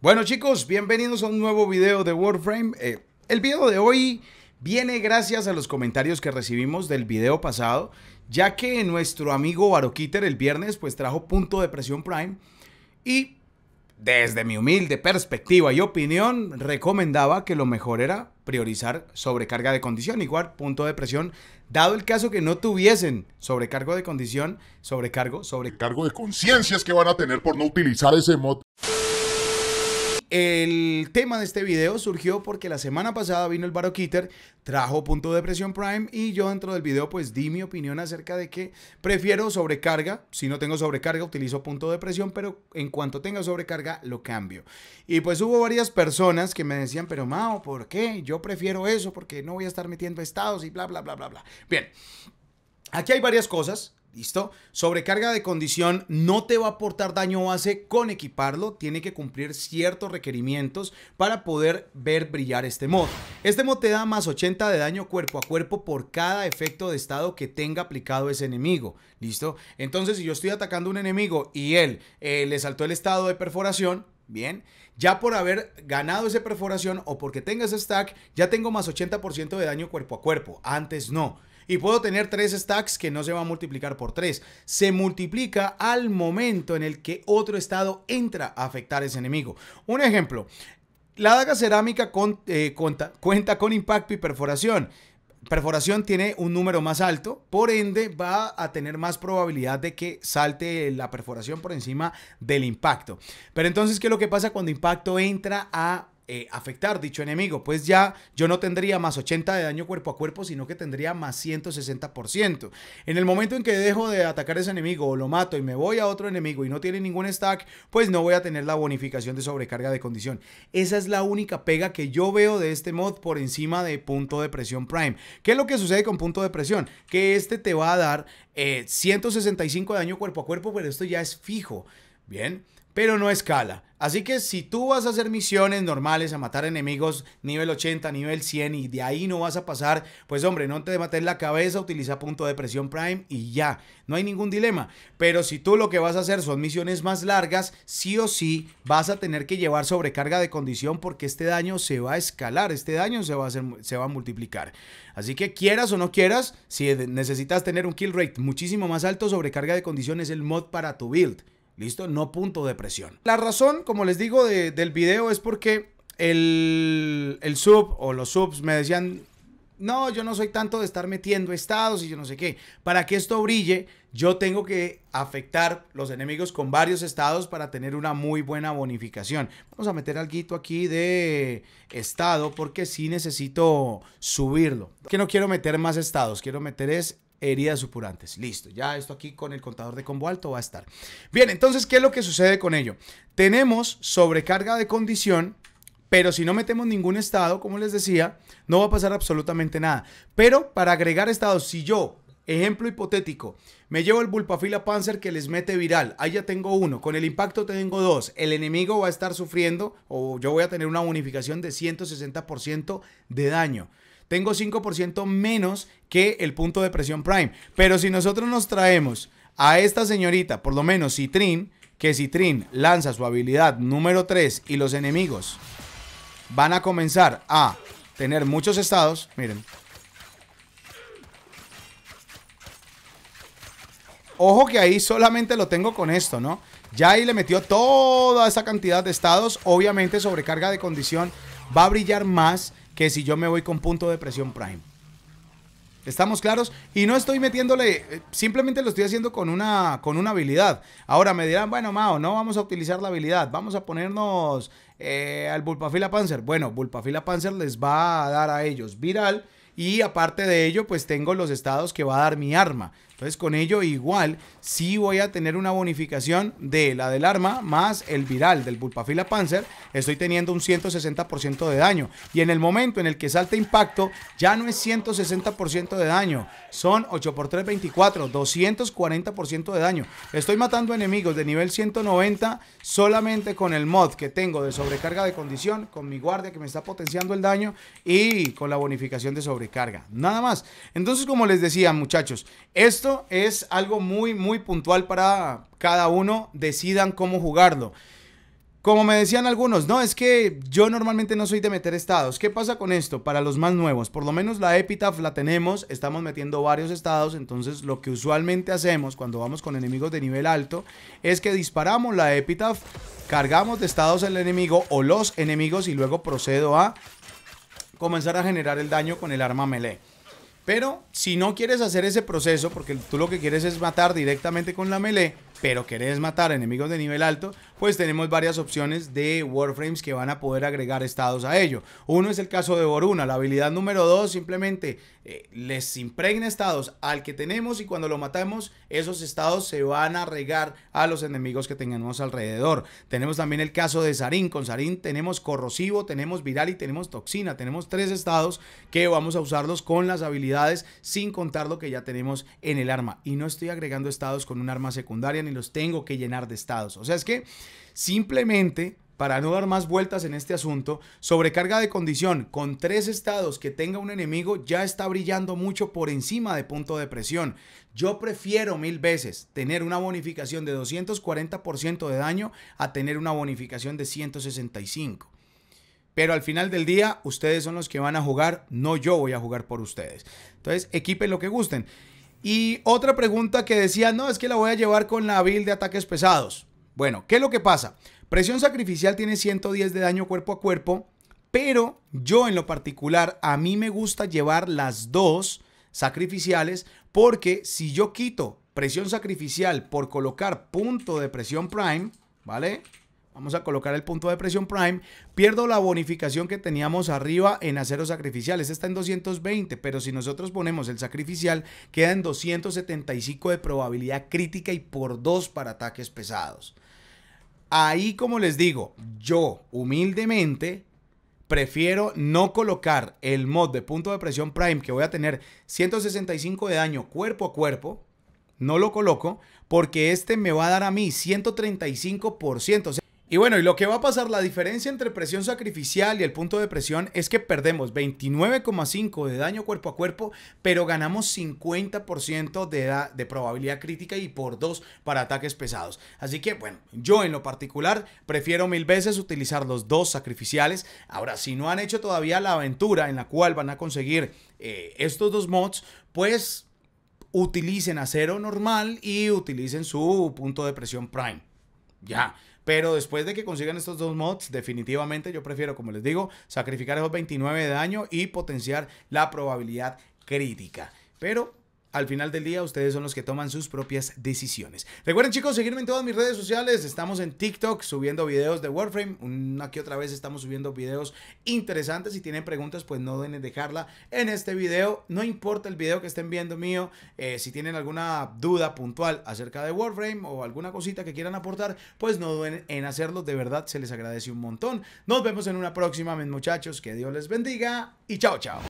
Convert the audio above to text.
Bueno chicos, bienvenidos a un nuevo video de Warframe. Eh, el video de hoy viene gracias a los comentarios que recibimos del video pasado, ya que nuestro amigo Baroquiter el viernes pues trajo punto de presión Prime y desde mi humilde perspectiva y opinión recomendaba que lo mejor era priorizar sobrecarga de condición, igual punto de presión, dado el caso que no tuviesen sobrecargo de condición, sobrecargo, sobrecargo de conciencias que van a tener por no utilizar ese mod el tema de este video surgió porque la semana pasada vino el Baro Kitter, trajo Punto de presión Prime y yo dentro del video pues di mi opinión acerca de que prefiero sobrecarga, si no tengo sobrecarga utilizo Punto de presión, pero en cuanto tenga sobrecarga lo cambio. Y pues hubo varias personas que me decían, pero Mao, ¿por qué? Yo prefiero eso porque no voy a estar metiendo estados y bla, bla, bla, bla, bla. Bien, aquí hay varias cosas ¿Listo? Sobrecarga de condición no te va a aportar daño base con equiparlo, tiene que cumplir ciertos requerimientos para poder ver brillar este mod. Este mod te da más 80 de daño cuerpo a cuerpo por cada efecto de estado que tenga aplicado ese enemigo. ¿Listo? Entonces, si yo estoy atacando un enemigo y él eh, le saltó el estado de perforación, Bien, ya por haber ganado esa perforación o porque tenga ese stack, ya tengo más 80% de daño cuerpo a cuerpo. Antes no y puedo tener tres stacks que no se va a multiplicar por tres. Se multiplica al momento en el que otro estado entra a afectar a ese enemigo. Un ejemplo, la daga cerámica eh, cuenta con impacto y perforación perforación tiene un número más alto, por ende va a tener más probabilidad de que salte la perforación por encima del impacto. Pero entonces, ¿qué es lo que pasa cuando impacto entra a eh, afectar dicho enemigo. Pues ya yo no tendría más 80 de daño cuerpo a cuerpo, sino que tendría más 160%. En el momento en que dejo de atacar a ese enemigo o lo mato y me voy a otro enemigo y no tiene ningún stack, pues no voy a tener la bonificación de sobrecarga de condición. Esa es la única pega que yo veo de este mod por encima de punto de presión prime. ¿Qué es lo que sucede con punto de presión? Que este te va a dar 165 eh, de daño cuerpo a cuerpo, pero esto ya es fijo. Bien pero no escala. Así que si tú vas a hacer misiones normales, a matar enemigos nivel 80, nivel 100 y de ahí no vas a pasar, pues hombre, no te mates la cabeza, utiliza punto de presión prime y ya, no hay ningún dilema. Pero si tú lo que vas a hacer son misiones más largas, sí o sí vas a tener que llevar sobrecarga de condición porque este daño se va a escalar, este daño se va a, se va a multiplicar. Así que quieras o no quieras, si necesitas tener un kill rate muchísimo más alto, sobrecarga de condición es el mod para tu build. ¿Listo? No punto de presión. La razón, como les digo, del video es porque el, el sub o los subs me decían, no, yo no soy tanto de estar metiendo estados y yo no sé qué. Para que esto brille, yo tengo que afectar los enemigos con varios estados para tener una muy buena bonificación. Vamos a meter algo aquí de estado porque sí necesito subirlo. Que no quiero meter más estados, quiero meter es heridas supurantes. Listo, ya esto aquí con el contador de combo alto va a estar. Bien, entonces, ¿qué es lo que sucede con ello? Tenemos sobrecarga de condición, pero si no metemos ningún estado, como les decía, no va a pasar absolutamente nada. Pero para agregar estados, si yo, ejemplo hipotético, me llevo el Bulpafila Panzer que les mete viral, ahí ya tengo uno, con el impacto tengo dos, el enemigo va a estar sufriendo o yo voy a tener una bonificación de 160% de daño tengo 5% menos que el punto de presión prime. Pero si nosotros nos traemos a esta señorita, por lo menos Citrin, que Citrin lanza su habilidad número 3 y los enemigos van a comenzar a tener muchos estados, miren. Ojo que ahí solamente lo tengo con esto, ¿no? Ya ahí le metió toda esa cantidad de estados. Obviamente sobrecarga de condición va a brillar más que si yo me voy con punto de presión prime. ¿Estamos claros? Y no estoy metiéndole, eh, simplemente lo estoy haciendo con una, con una habilidad. Ahora me dirán, bueno, Mao, no vamos a utilizar la habilidad, vamos a ponernos eh, al Bulpafila Panzer. Bueno, Bulpafila Panzer les va a dar a ellos viral. Y aparte de ello, pues tengo los estados que va a dar mi arma. Entonces con ello igual si voy a tener una bonificación de la del arma más el viral del Bulpafila Panzer. Estoy teniendo un 160% de daño. Y en el momento en el que salta impacto ya no es 160% de daño. Son 8 x 3, 24, 240% de daño. Estoy matando enemigos de nivel 190 solamente con el mod que tengo de sobrecarga de condición, con mi guardia que me está potenciando el daño y con la bonificación de sobrecarga. Nada más. Entonces como les decía muchachos, esto es algo muy, muy puntual para cada uno. Decidan cómo jugarlo. Como me decían algunos, no, es que yo normalmente no soy de meter estados. ¿Qué pasa con esto? Para los más nuevos, por lo menos la Epitaph la tenemos, estamos metiendo varios estados, entonces lo que usualmente hacemos cuando vamos con enemigos de nivel alto es que disparamos la Epitaph, cargamos de estados el enemigo o los enemigos y luego procedo a comenzar a generar el daño con el arma melee. Pero si no quieres hacer ese proceso, porque tú lo que quieres es matar directamente con la melee, pero querés matar enemigos de nivel alto, pues tenemos varias opciones de Warframes que van a poder agregar estados a ello. Uno es el caso de Boruna, la habilidad número dos, simplemente eh, les impregna estados al que tenemos y cuando lo matamos esos estados se van a regar a los enemigos que tengamos alrededor. Tenemos también el caso de Sarin, con Sarin tenemos corrosivo, tenemos viral y tenemos toxina, tenemos tres estados que vamos a usarlos con las habilidades sin contar lo que ya tenemos en el arma y no estoy agregando estados con un arma secundaria ni los tengo que llenar de estados. O sea, es que Simplemente, para no dar más vueltas en este asunto, sobrecarga de condición con tres estados que tenga un enemigo ya está brillando mucho por encima de punto de presión. Yo prefiero mil veces tener una bonificación de 240% de daño a tener una bonificación de 165. Pero al final del día, ustedes son los que van a jugar, no yo voy a jugar por ustedes. Entonces, equipen lo que gusten. Y otra pregunta que decía, no, es que la voy a llevar con la build de ataques pesados. Bueno, ¿qué es lo que pasa? Presión sacrificial tiene 110 de daño cuerpo a cuerpo, pero yo en lo particular a mí me gusta llevar las dos sacrificiales porque si yo quito presión sacrificial por colocar punto de presión prime, ¿vale? Vamos a colocar el punto de presión prime. Pierdo la bonificación que teníamos arriba en aceros sacrificiales. Está en 220, pero si nosotros ponemos el sacrificial, queda en 275 de probabilidad crítica y por 2 para ataques pesados. Ahí, como les digo, yo humildemente prefiero no colocar el mod de punto de presión prime que voy a tener 165 de daño cuerpo a cuerpo. No lo coloco porque este me va a dar a mí 135%. Y bueno, y lo que va a pasar, la diferencia entre presión sacrificial y el punto de presión es que perdemos 29,5 de daño cuerpo a cuerpo, pero ganamos 50% de, de probabilidad crítica y por 2 para ataques pesados. Así que bueno, yo en lo particular prefiero mil veces utilizar los dos sacrificiales. Ahora, si no han hecho todavía la aventura en la cual van a conseguir eh, estos dos mods, pues utilicen acero normal y utilicen su punto de presión prime. Ya. Pero después de que consigan estos dos mods, definitivamente yo prefiero, como les digo, sacrificar esos 29 de daño y potenciar la probabilidad crítica. Pero al final del día ustedes son los que toman sus propias decisiones. Recuerden chicos, seguirme en todas mis redes sociales. Estamos en TikTok subiendo videos de Warframe. Una que otra vez estamos subiendo videos interesantes. Si tienen preguntas, pues no deben dejarla en este video. No importa el video que estén viendo mío. Eh, si tienen alguna duda puntual acerca de Warframe o alguna cosita que quieran aportar, pues no duden en hacerlo. De verdad, se les agradece un montón. Nos vemos en una próxima, mis muchachos. Que Dios les bendiga y chao, chao.